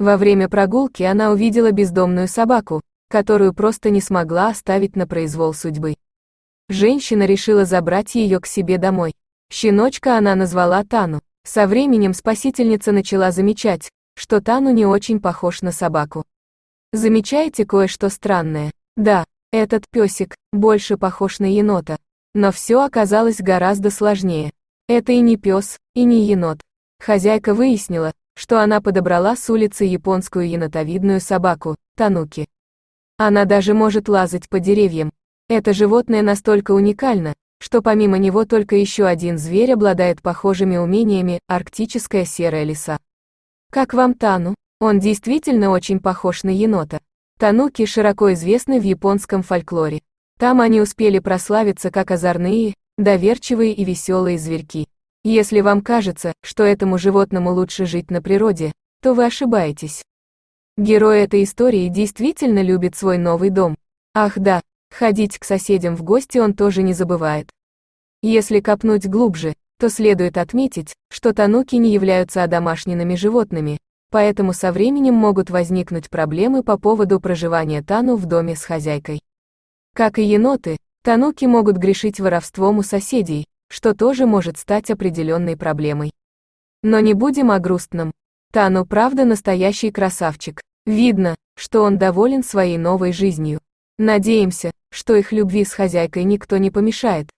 Во время прогулки она увидела бездомную собаку, которую просто не смогла оставить на произвол судьбы. Женщина решила забрать ее к себе домой. Щеночка она назвала Тану. Со временем спасительница начала замечать, что Тану не очень похож на собаку. Замечаете кое-что странное? Да, этот песик больше похож на енота. Но все оказалось гораздо сложнее. Это и не пес, и не енот. Хозяйка выяснила, что она подобрала с улицы японскую енотовидную собаку, тануки. Она даже может лазать по деревьям. Это животное настолько уникально, что помимо него только еще один зверь обладает похожими умениями, арктическая серая лиса. Как вам Тану? Он действительно очень похож на енота. Тануки широко известны в японском фольклоре. Там они успели прославиться как озорные, доверчивые и веселые зверьки. Если вам кажется, что этому животному лучше жить на природе, то вы ошибаетесь. Герой этой истории действительно любит свой новый дом. Ах да, ходить к соседям в гости он тоже не забывает. Если копнуть глубже, то следует отметить, что тануки не являются одомашненными животными, поэтому со временем могут возникнуть проблемы по поводу проживания тану в доме с хозяйкой. Как и еноты, тануки могут грешить воровством у соседей, что тоже может стать определенной проблемой. Но не будем о грустном. Тану правда настоящий красавчик. Видно, что он доволен своей новой жизнью. Надеемся, что их любви с хозяйкой никто не помешает.